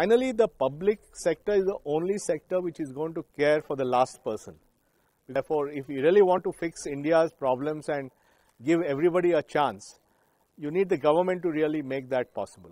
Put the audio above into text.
Finally, the public sector is the only sector which is going to care for the last person. Therefore, if you really want to fix India's problems and give everybody a chance, you need the government to really make that possible.